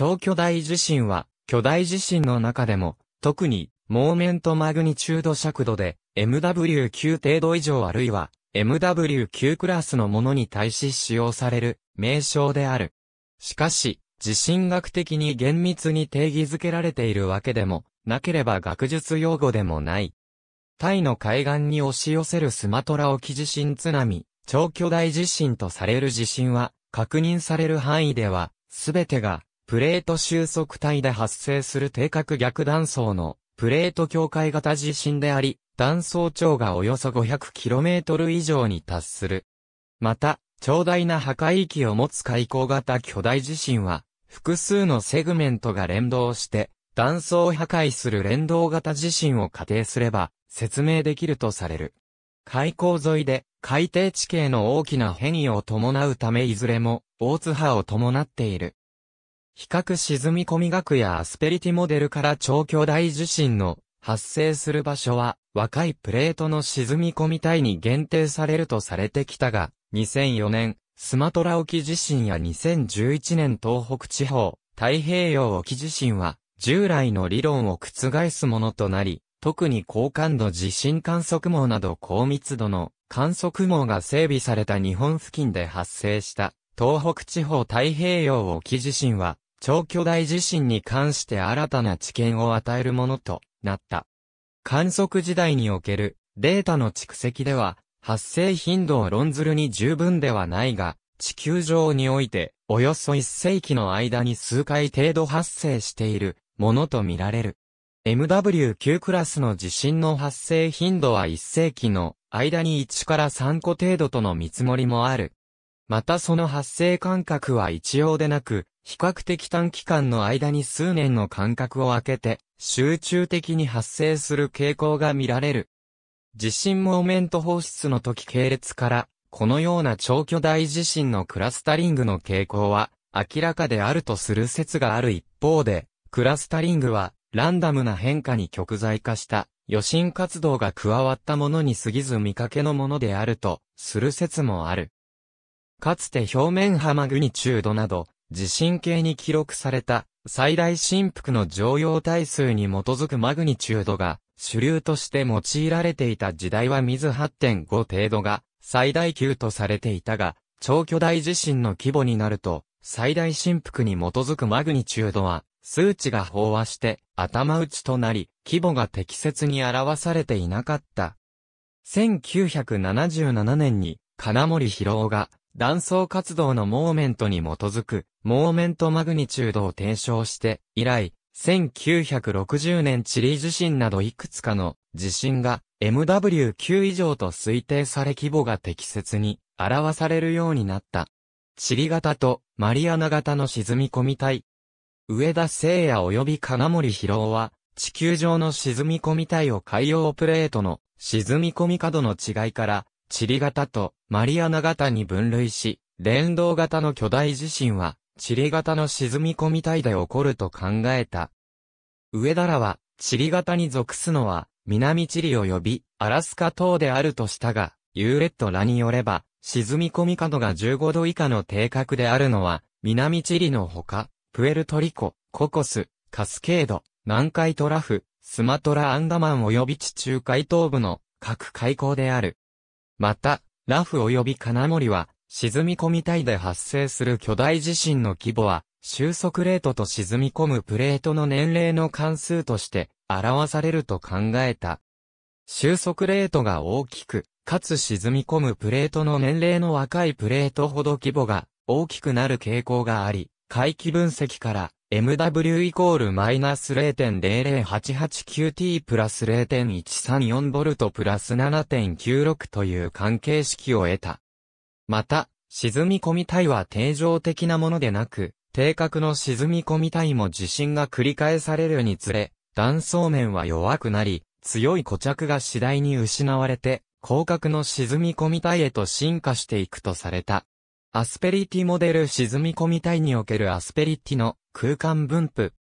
超巨大地震は、巨大地震の中でも、特に、モーメントマグニチュード尺度で、MW 9程度以上あるいは、MW 9クラスのものに対し使用される、名称である。しかし、地震学的に厳密に定義づけられているわけでも、なければ学術用語でもない。タイの海岸に押し寄せるスマトラ沖地震津波、超巨大地震とされる地震は、確認される範囲では、すべてがプレート収束帯で発生する定格逆断層のプレート境界型地震であり、断層長がおよそ 500km 以上に達する。また、長大な破壊域を持つ海溝型巨大地震は、複数のセグメントが連動して、断層を破壊する連動型地震を仮定すれば、説明できるとされる。海溝沿いで、海底地形の大きな変異を伴うためいずれも、大津波を伴っている。比較沈み込み学やアスペリティモデルから超巨大地震の発生する場所は若いプレートの沈み込み体に限定されるとされてきたが、2004年、スマトラ沖地震や2011年東北地方、太平洋沖地震は従来の理論を覆すものとなり、特に高感度地震観測網など高密度の観測網が整備された日本付近で発生した東北地方太平洋沖地震は長巨大地震に関して新たな知見を与えるものとなった。観測時代におけるデータの蓄積では、発生頻度を論ずるに十分ではないが、地球上において、およそ1世紀の間に数回程度発生しているものとみられる。MW9 クラスの地震の発生頻度は1世紀の間に1から3個程度との見積もりもある。またその発生間隔は一様でなく、比較的短期間の間に数年の間隔を空けて、集中的に発生する傾向が見られる。地震モーメント放出の時系列から、このような超巨大地震のクラスタリングの傾向は明らかであるとする説がある一方で、クラスタリングはランダムな変化に極在化した余震活動が加わったものに過ぎず見かけのものであるとする説もある。かつて表面波マグニチュードなど、地震計に記録された最大振幅の常用体数に基づくマグニチュードが主流として用いられていた時代は水8.5程度が最大級とされていたが、超巨大地震の規模になると、最大振幅に基づくマグニチュードは、数値が飽和して頭打ちとなり、規模が適切に表されていなかった。1977年に金森博夫が断層活動のモーメントに基づく、モーメントマグニチュードを提唱して、以来、1960年チリ地震などいくつかの地震が MW9 以上と推定され規模が適切に表されるようになった。チリ型とマリアナ型の沈み込み体。上田聖也及び金森博夫は、地球上の沈み込み体を海洋プレートの沈み込み角の違いからチリ型とマリアナ型に分類し、連動型の巨大地震は、チリ型の沈み込み体で起こると考えた。上田らは、チリ型に属すのは、南チリ及び、アラスカ島であるとしたが、ユーレットらによれば、沈み込み角が15度以下の定格であるのは、南チリのほか、プエルトリコ、ココス、カスケード、南海トラフ、スマトラアンダマン及び地中海東部の各海溝である。また、ラフ及び金森は、沈み込み帯で発生する巨大地震の規模は、収束レートと沈み込むプレートの年齢の関数として、表されると考えた。収束レートが大きく、かつ沈み込むプレートの年齢の若いプレートほど規模が大きくなる傾向があり、回帰分析から MW イコールマイナス 0.00889T プラス 0.134V プラス7.96という関係式を得た。また、沈み込み体は定常的なものでなく、定格の沈み込み体も地震が繰り返されるにつれ、断層面は弱くなり、強い固着が次第に失われて、広角の沈み込み体へと進化していくとされた。アスペリティモデル沈み込み体におけるアスペリティの空間分布。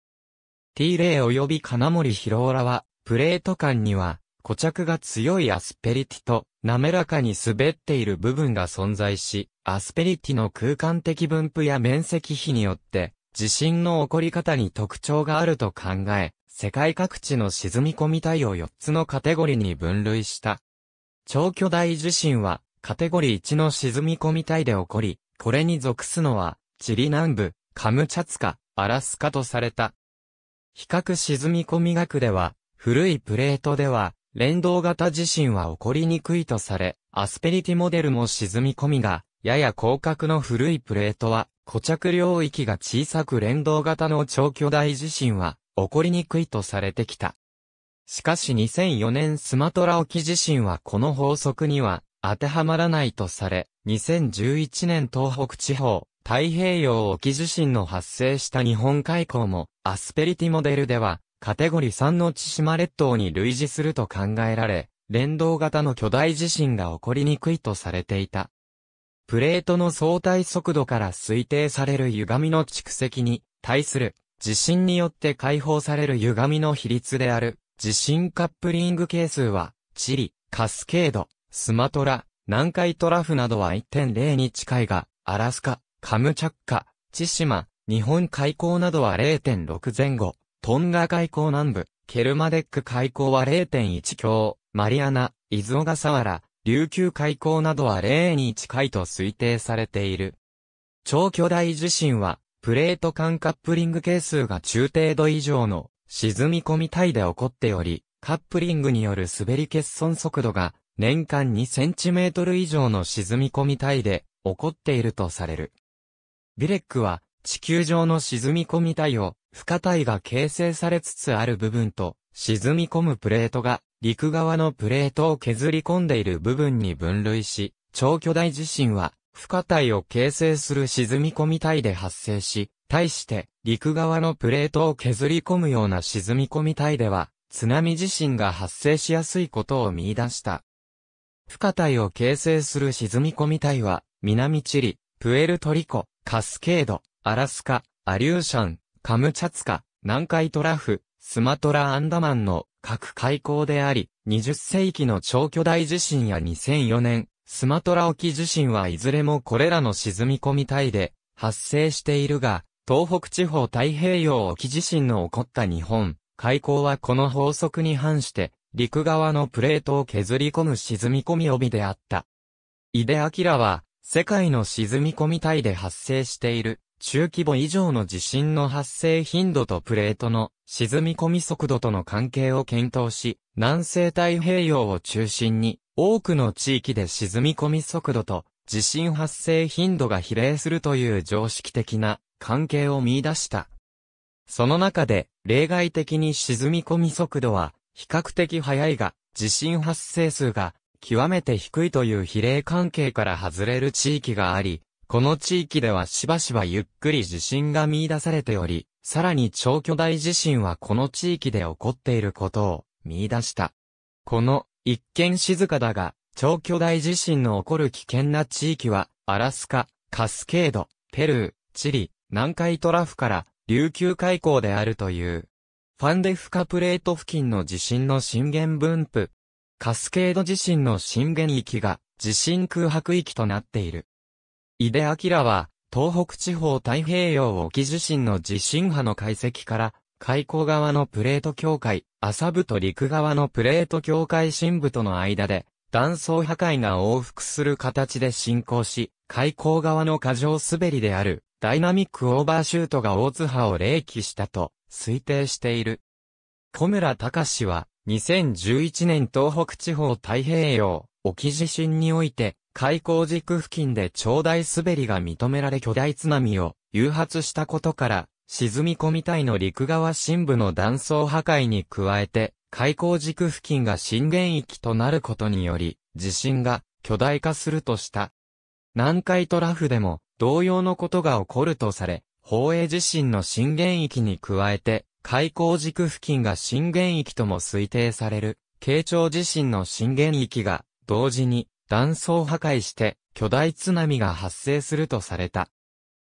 T レイ及び金森広浦は、プレート間には、固着が強いアスペリティと、滑らかに滑っている部分が存在し、アスペリティの空間的分布や面積比によって、地震の起こり方に特徴があると考え、世界各地の沈み込み帯を4つのカテゴリーに分類した。超巨大地震は、カテゴリー1の沈み込み帯で起こり、これに属すのは、チリ南部、カムチャツカ、アラスカとされた。比較沈み込み学では、古いプレートでは、連動型地震は起こりにくいとされ、アスペリティモデルも沈み込みが、やや広角の古いプレートは、固着領域が小さく連動型の超巨大地震は、起こりにくいとされてきた。しかし2004年スマトラ沖地震はこの法則には当てはまらないとされ、2011年東北地方、太平洋沖地震の発生した日本海溝も、アスペリティモデルでは、カテゴリ3の千島列島に類似すると考えられ、連動型の巨大地震が起こりにくいとされていた。プレートの相対速度から推定される歪みの蓄積に対する地震によって解放される歪みの比率である地震カップリング係数はチリ、カスケード、スマトラ、南海トラフなどは1.0に近いが、アラスカ、カムチャッカ、千島、日本海溝などは0.6前後、トンガ海溝南部、ケルマデック海溝は0.1強、マリアナ、伊豆小笠原、琉球海溝などは0に近いと推定されている。超巨大地震は、プレート間カップリング係数が中程度以上の沈み込み帯で起こっており、カップリングによる滑り欠損速度が年間2トル以上の沈み込み帯で起こっているとされる。ビレックは、地球上の沈み込み体を、不可体が形成されつつある部分と、沈み込むプレートが、陸側のプレートを削り込んでいる部分に分類し、超巨大地震は、不可体を形成する沈み込み体で発生し、対して、陸側のプレートを削り込むような沈み込み体では、津波地震が発生しやすいことを見出した。不可体を形成する沈み込み体は、南チリ、プエルトリコ、カスケード、アラスカ、アリューシャン、カムチャツカ、南海トラフ、スマトラアンダマンの各海溝であり、20世紀の超巨大地震や2004年、スマトラ沖地震はいずれもこれらの沈み込み体で発生しているが、東北地方太平洋沖地震の起こった日本、海溝はこの法則に反して、陸側のプレートを削り込む沈み込み帯であった。井出明は、世界の沈み込み帯で発生している中規模以上の地震の発生頻度とプレートの沈み込み速度との関係を検討し、南西太平洋を中心に多くの地域で沈み込み速度と地震発生頻度が比例するという常識的な関係を見出した。その中で例外的に沈み込み速度は比較的速いが地震発生数が極めて低いという比例関係から外れる地域があり、この地域ではしばしばゆっくり地震が見出されており、さらに超巨大地震はこの地域で起こっていることを見出した。この、一見静かだが、超巨大地震の起こる危険な地域は、アラスカ、カスケード、ペルー、チリ、南海トラフから、琉球海溝であるという。ファンデフカプレート付近の地震の震源分布、カスケード地震の震源域が地震空白域となっている。井出明は、東北地方太平洋沖地震の地震波の解析から、海溝側のプレート境界、浅部と陸側のプレート境界深部との間で、断層破壊が往復する形で進行し、海溝側の過剰滑りである、ダイナミックオーバーシュートが大津波を冷気したと、推定している。小村隆は、2011年東北地方太平洋、沖地震において、開港軸付近で長大滑りが認められ巨大津波を誘発したことから、沈み込みいの陸側深部の断層破壊に加えて、開港軸付近が震源域となることにより、地震が巨大化するとした。南海トラフでも同様のことが起こるとされ、宝永地震の震源域に加えて、海溝軸付近が震源域とも推定される、慶長地震の震源域が、同時に断層破壊して巨大津波が発生するとされた。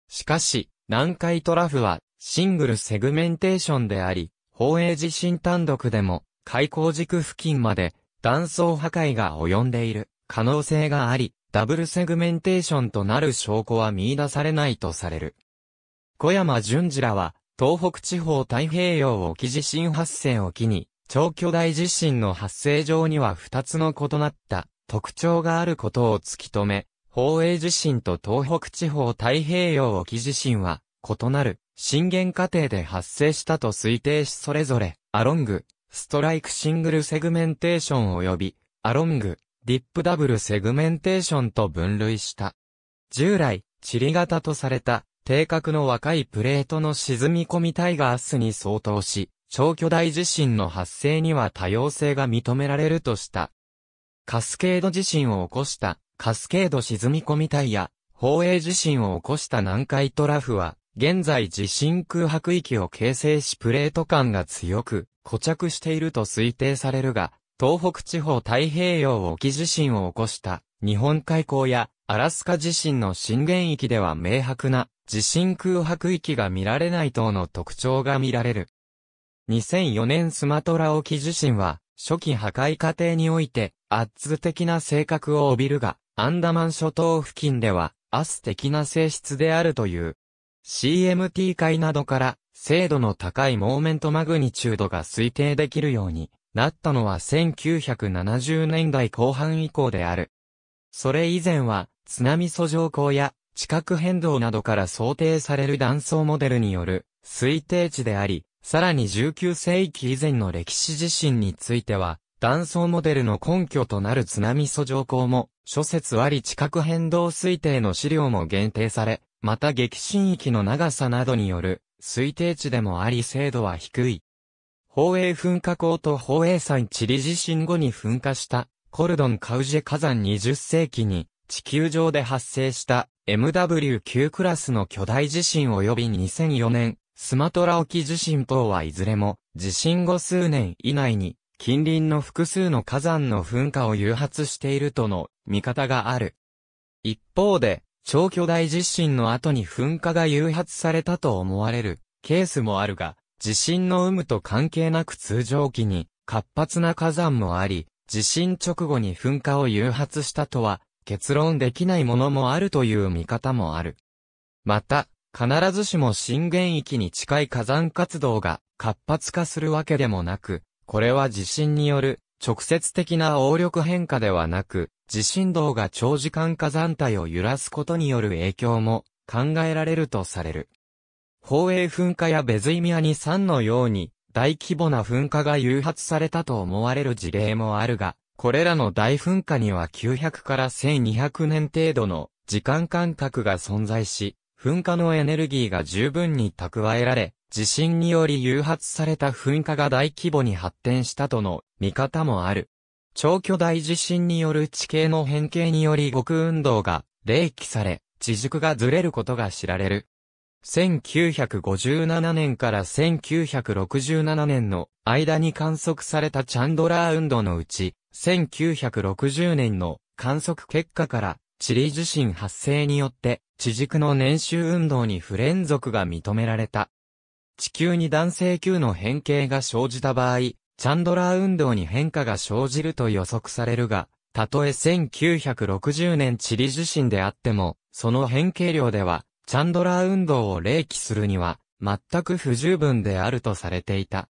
しかし、南海トラフはシングルセグメンテーションであり、宝永地震単独でも海溝軸付近まで断層破壊が及んでいる可能性があり、ダブルセグメンテーションとなる証拠は見出されないとされる。小山淳二らは、東北地方太平洋沖地震発生を機に、超巨大地震の発生上には2つの異なった特徴があることを突き止め、宝永地震と東北地方太平洋沖地震は異なる震源過程で発生したと推定しそれぞれアロング、ストライクシングルセグメンテーション及びアロング、ディップダブルセグメンテーションと分類した。従来、地理型とされた定格の若いプレートの沈み込みタイガースに相当し、超巨大地震の発生には多様性が認められるとした。カスケード地震を起こした、カスケード沈み込みイや、宝永地震を起こした南海トラフは、現在地震空白域を形成しプレート間が強く、固着していると推定されるが、東北地方太平洋沖地震を起こした、日本海溝やアラスカ地震の震源域では明白な地震空白域が見られない等の特徴が見られる。2004年スマトラ沖地震は、初期破壊過程において、アッツ的な性格を帯びるが、アンダマン諸島付近では、アス的な性質であるという。CMT 界などから、精度の高いモーメントマグニチュードが推定できるようになったのは1970年代後半以降である。それ以前は、津波訴状光や地殻変動などから想定される断層モデルによる推定値であり、さらに19世紀以前の歴史地震については、断層モデルの根拠となる津波素条項も、諸説あり地殻変動推定の資料も限定され、また激震域の長さなどによる推定値でもあり精度は低い。宝永噴火口と宝永山地理地震後に噴火したコルドンカウジェ火山20世紀に地球上で発生した MW9 クラスの巨大地震及び2004年、スマトラ沖地震等はいずれも、地震後数年以内に、近隣の複数の火山の噴火を誘発しているとの見方がある。一方で、超巨大地震の後に噴火が誘発されたと思われるケースもあるが、地震の有無と関係なく通常期に活発な火山もあり、地震直後に噴火を誘発したとは結論できないものもあるという見方もある。また、必ずしも震源域に近い火山活動が活発化するわけでもなく、これは地震による直接的な応力変化ではなく、地震動が長時間火山帯を揺らすことによる影響も考えられるとされる。宝永噴火やベズイミアニ3のように大規模な噴火が誘発されたと思われる事例もあるが、これらの大噴火には900から1200年程度の時間間隔が存在し、噴火のエネルギーが十分に蓄えられ、地震により誘発された噴火が大規模に発展したとの見方もある。超巨大地震による地形の変形により極運動が冷気され、地軸がずれることが知られる。1957年から1967年の間に観測されたチャンドラー運動のうち、1960年の観測結果から、地理地震発生によって、地軸の年収運動に不連続が認められた。地球に男性球の変形が生じた場合、チャンドラー運動に変化が生じると予測されるが、たとえ1960年地理地震であっても、その変形量では、チャンドラー運動を冷気するには、全く不十分であるとされていた。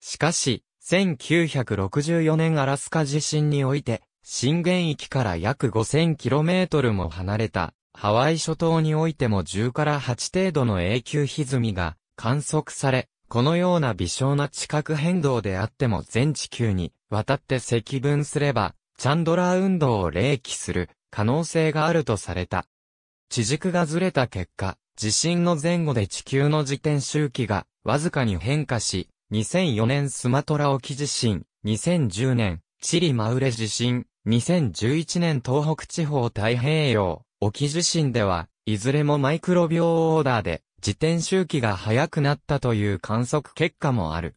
しかし、1964年アラスカ地震において、震源域から約 5000km も離れた、ハワイ諸島においても10から8程度の永久歪みが観測され、このような微小な地殻変動であっても全地球に渡って積分すれば、チャンドラー運動を冷気する可能性があるとされた。地軸がずれた結果、地震の前後で地球の自転周期がわずかに変化し、2004年スマトラ沖地震、2010年チリマウレ地震、2011年東北地方太平洋沖地震では、いずれもマイクロ秒オーダーで自転周期が早くなったという観測結果もある。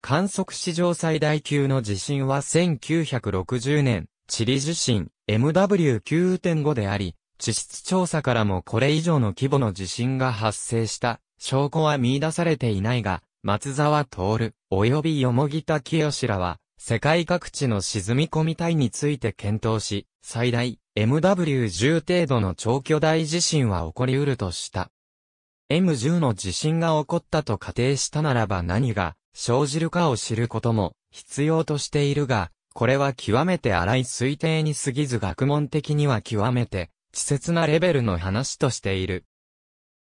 観測史上最大級の地震は1960年、チリ地震 MW9.5 であり、地質調査からもこれ以上の規模の地震が発生した証拠は見出されていないが、松沢徹、及びよもぎた清らは、世界各地の沈み込み体について検討し、最大 MW10 程度の長距大地震は起こり得るとした。M10 の地震が起こったと仮定したならば何が生じるかを知ることも必要としているが、これは極めて荒い推定に過ぎず学問的には極めて稚拙なレベルの話としている。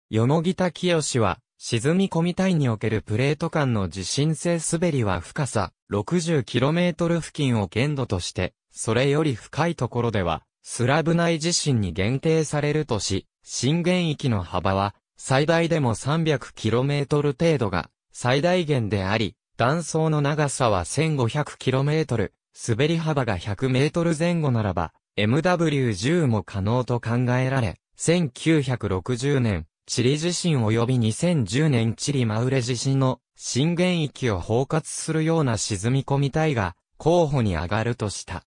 キヨシは、沈み込み帯におけるプレート間の地震性滑りは深さ 60km 付近を限度として、それより深いところでは、スラブ内地震に限定されるとし、震源域の幅は、最大でも 300km 程度が最大限であり、断層の長さは 1500km、滑り幅が 100m 前後ならば、MW10 も可能と考えられ、1960年、チリ地震及び2010年チリマウレ地震の震源域を包括するような沈み込み体が候補に上がるとした。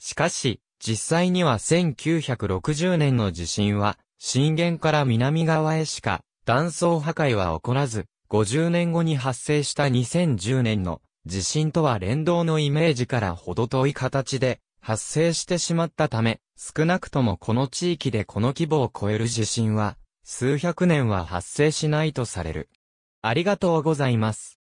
しかし、実際には1960年の地震は、震源から南側へしか断層破壊は起こらず、50年後に発生した2010年の地震とは連動のイメージから程遠い形で発生してしまったため、少なくともこの地域でこの規模を超える地震は、数百年は発生しないとされる。ありがとうございます。